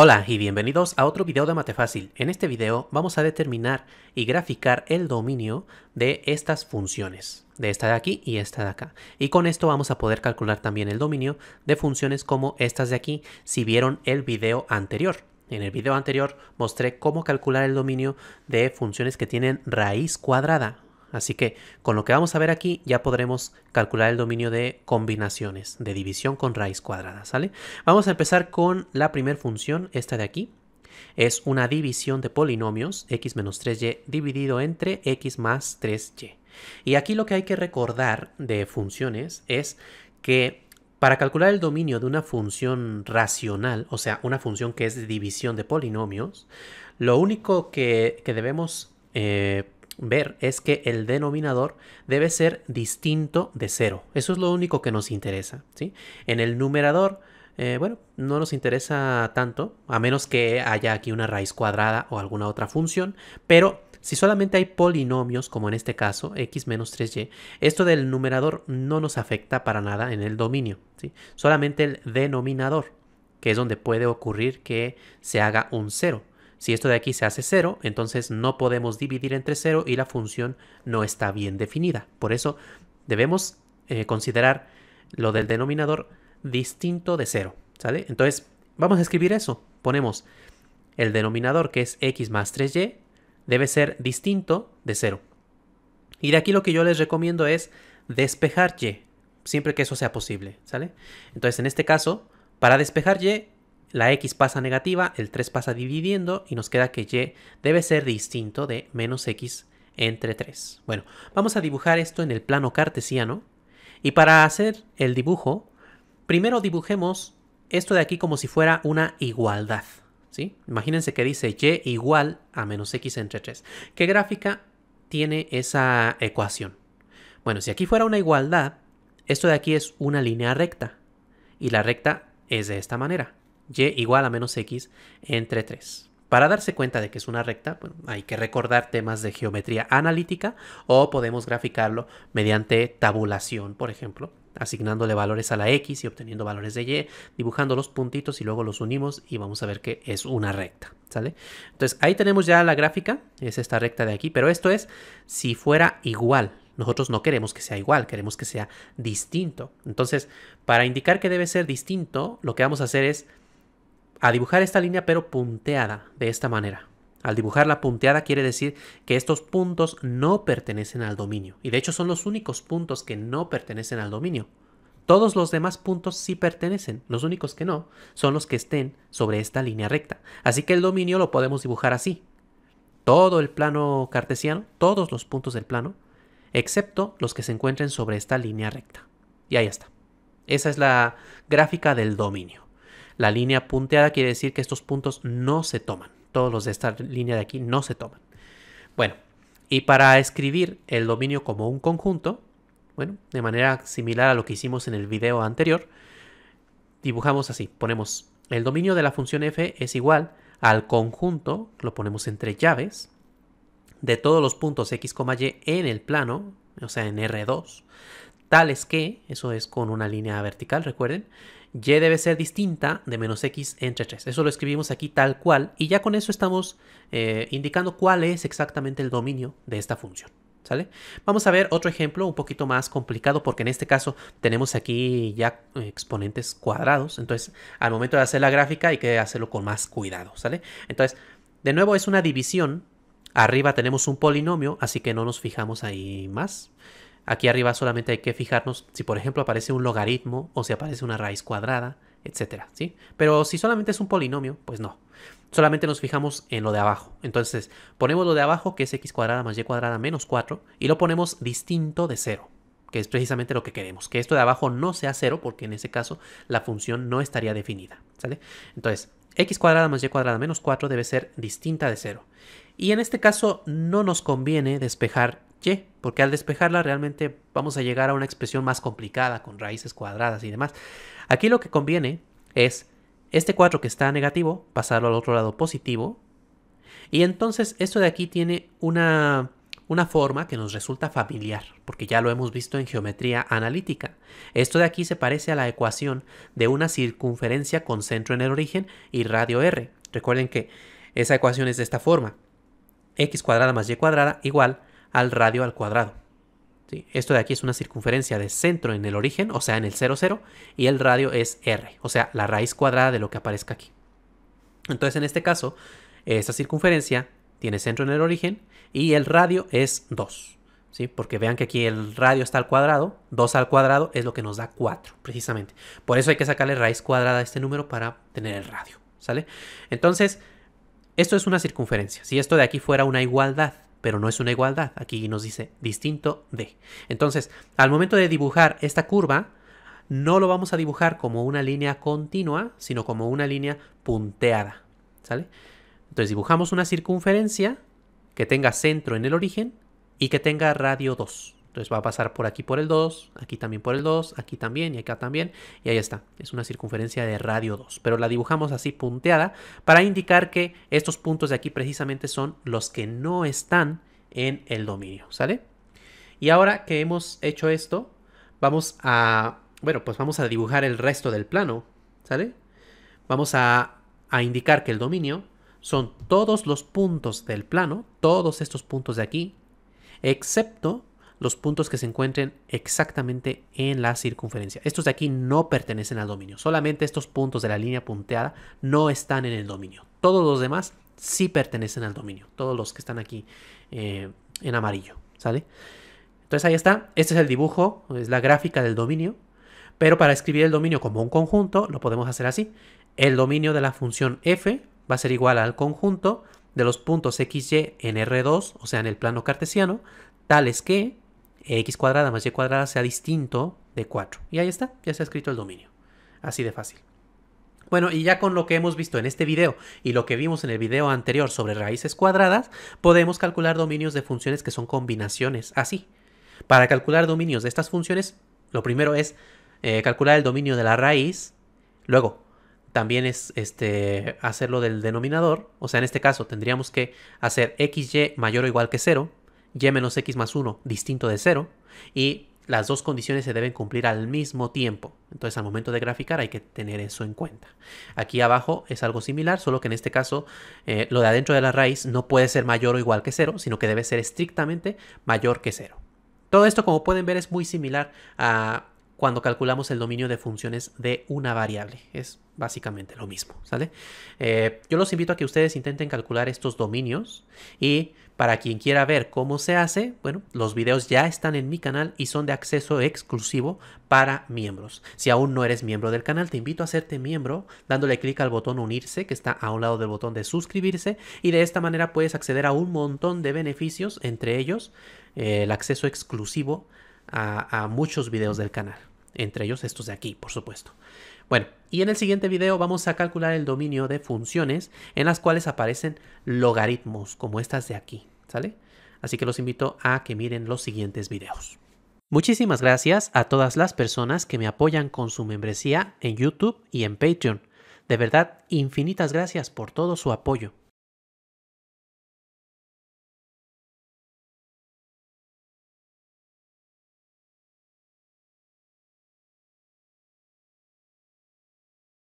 Hola y bienvenidos a otro video de Mate Fácil. En este video vamos a determinar y graficar el dominio de estas funciones, de esta de aquí y esta de acá. Y con esto vamos a poder calcular también el dominio de funciones como estas de aquí si vieron el video anterior. En el video anterior mostré cómo calcular el dominio de funciones que tienen raíz cuadrada, Así que con lo que vamos a ver aquí ya podremos calcular el dominio de combinaciones, de división con raíz cuadrada, ¿sale? Vamos a empezar con la primera función, esta de aquí. Es una división de polinomios, x menos 3y dividido entre x más 3y. Y aquí lo que hay que recordar de funciones es que para calcular el dominio de una función racional, o sea, una función que es de división de polinomios, lo único que, debemos eh, ver es que el denominador debe ser distinto de cero. Eso es lo único que nos interesa. En el numerador, eh, bueno, no nos interesa tanto, a menos que haya aquí una raíz cuadrada o alguna otra función, pero si solamente hay polinomios, como en este caso, x menos 3y, esto del numerador no nos afecta para nada en el dominio, solamente el denominador, que es donde puede ocurrir que se haga un cero. Si esto de aquí se hace 0, entonces no podemos dividir entre 0 y la función no está bien definida. Por eso debemos eh, considerar lo del denominador distinto de 0. ¿Sale? Entonces vamos a escribir eso. Ponemos el denominador que es x más 3y debe ser distinto de 0. Y de aquí lo que yo les recomiendo es despejar y, siempre que eso sea posible, ¿sale? Entonces en este caso, para despejar y la x pasa negativa, el 3 pasa dividiendo y nos queda que y debe ser distinto de menos x entre 3. Bueno, vamos a dibujar esto en el plano cartesiano. Y para hacer el dibujo, primero dibujemos esto de aquí como si fuera una igualdad. Imagínense que dice y igual a menos x entre 3. ¿Qué gráfica tiene esa ecuación? Bueno, si aquí fuera una igualdad, esto de aquí es una línea recta. Y la recta es de esta manera y igual a menos x entre 3. Para darse cuenta de que es una recta, hay que recordar temas de geometría analítica o podemos graficarlo mediante tabulación, por ejemplo, asignándole valores a la x y obteniendo valores de y, dibujando los puntitos y luego los unimos y vamos a ver que es una recta, ¿sale? Entonces ahí tenemos ya la gráfica, es esta recta de aquí, pero esto es si fuera igual, nosotros no queremos que sea igual, queremos que sea distinto. Entonces, para indicar que debe ser distinto, lo que vamos a hacer es a dibujar esta línea pero punteada de esta manera. Al dibujar la punteada quiere decir que estos puntos no pertenecen al dominio. Y de hecho son los únicos puntos que no pertenecen al dominio. Todos los demás puntos sí pertenecen. Los únicos que no son los que estén sobre esta línea recta. Así que el dominio lo podemos dibujar así. Todo el plano cartesiano, todos los puntos del plano, excepto los que se encuentren sobre esta línea recta. Y ahí está. Esa es la gráfica del dominio. La línea punteada quiere decir que estos puntos no se toman. Todos los de esta línea de aquí no se toman. Bueno, y para escribir el dominio como un conjunto, bueno, de manera similar a lo que hicimos en el video anterior, dibujamos así, ponemos el dominio de la función f es igual al conjunto, lo ponemos entre llaves, de todos los puntos x, y en el plano, o sea, en R2, tales que, eso es con una línea vertical, recuerden, y debe ser distinta de menos x entre 3. Eso lo escribimos aquí tal cual y ya con eso estamos eh, indicando cuál es exactamente el dominio de esta función. ¿Sale? Vamos a ver otro ejemplo un poquito más complicado porque en este caso tenemos aquí ya eh, exponentes cuadrados. Entonces, al momento de hacer la gráfica hay que hacerlo con más cuidado, ¿sale? Entonces, de nuevo es una división. Arriba tenemos un polinomio, así que no nos fijamos ahí más. Aquí arriba solamente hay que fijarnos si por ejemplo aparece un logaritmo o si aparece una raíz cuadrada, etc. ¿sí? Pero si solamente es un polinomio, pues no. Solamente nos fijamos en lo de abajo. Entonces, ponemos lo de abajo que es x cuadrada más y cuadrada menos 4 y lo ponemos distinto de 0, que es precisamente lo que queremos, que esto de abajo no sea 0 porque en ese caso la función no estaría definida, ¿sale? Entonces, x cuadrada más y cuadrada menos 4 debe ser distinta de 0. Y en este caso no nos conviene despejar y, porque al despejarla realmente vamos a llegar a una expresión más complicada con raíces cuadradas y demás. Aquí lo que conviene es este 4 que está negativo, pasarlo al otro lado positivo. Y entonces esto de aquí tiene una, una forma que nos resulta familiar, porque ya lo hemos visto en geometría analítica. Esto de aquí se parece a la ecuación de una circunferencia con centro en el origen y radio r. Recuerden que esa ecuación es de esta forma. x cuadrada más y cuadrada igual al radio al cuadrado. Esto de aquí es una circunferencia de centro en el origen, o sea, en el 0, 0, y el radio es r, o sea, la raíz cuadrada de lo que aparezca aquí. Entonces, en este caso, esta circunferencia tiene centro en el origen y el radio es 2. ¿Sí? Porque vean que aquí el radio está al cuadrado, 2 al cuadrado es lo que nos da 4, precisamente. Por eso hay que sacarle raíz cuadrada a este número para tener el radio, ¿sale? Entonces, esto es una circunferencia. Si esto de aquí fuera una igualdad, pero no es una igualdad. Aquí nos dice distinto de. Entonces, al momento de dibujar esta curva, no lo vamos a dibujar como una línea continua, sino como una línea punteada. ¿Sale? Entonces dibujamos una circunferencia que tenga centro en el origen y que tenga radio 2. Entonces va a pasar por aquí por el 2, aquí también por el 2, aquí también y acá también. Y ahí está, es una circunferencia de radio 2. Pero la dibujamos así punteada para indicar que estos puntos de aquí precisamente son los que no están en el dominio, ¿sale? Y ahora que hemos hecho esto, vamos a, bueno, pues vamos a dibujar el resto del plano, ¿sale? Vamos a, indicar que el dominio son todos los puntos del plano, todos estos puntos de aquí, excepto los puntos que se encuentren exactamente en la circunferencia. Estos de aquí no pertenecen al dominio, solamente estos puntos de la línea punteada no están en el dominio. Todos los demás sí pertenecen al dominio, todos los que están aquí eh, en amarillo, ¿sale? Entonces ahí está, este es el dibujo, es la gráfica del dominio, pero para escribir el dominio como un conjunto lo podemos hacer así. El dominio de la función f va a ser igual al conjunto de los puntos x, y en R2, o sea, en el plano cartesiano, tales que x cuadrada más y cuadrada sea distinto de 4. Y ahí está, ya se ha escrito el dominio. Así de fácil. Bueno, y ya con lo que hemos visto en este video y lo que vimos en el video anterior sobre raíces cuadradas, podemos calcular dominios de funciones que son combinaciones, así. Para calcular dominios de estas funciones, lo primero es eh, calcular el dominio de la raíz, luego también es este, hacerlo del denominador, o sea, en este caso tendríamos que hacer xy mayor o igual que 0, y menos x más 1 distinto de 0 y las dos condiciones se deben cumplir al mismo tiempo. Entonces al momento de graficar hay que tener eso en cuenta. Aquí abajo es algo similar, solo que en este caso eh, lo de adentro de la raíz no puede ser mayor o igual que 0, sino que debe ser estrictamente mayor que 0. Todo esto como pueden ver es muy similar a cuando calculamos el dominio de funciones de una variable. Es básicamente lo mismo, ¿sale? Eh, yo los invito a que ustedes intenten calcular estos dominios y para quien quiera ver cómo se hace, bueno, los videos ya están en mi canal y son de acceso exclusivo para miembros. Si aún no eres miembro del canal, te invito a hacerte miembro dándole clic al botón unirse que está a un lado del botón de suscribirse y de esta manera puedes acceder a un montón de beneficios, entre ellos eh, el acceso exclusivo a, muchos videos del canal, entre ellos estos de aquí, por supuesto. Bueno, y en el siguiente video vamos a calcular el dominio de funciones en las cuales aparecen logaritmos, como estas de aquí, ¿sale? Así que los invito a que miren los siguientes videos. Muchísimas gracias a todas las personas que me apoyan con su membresía en YouTube y en Patreon. De verdad, infinitas gracias por todo su apoyo.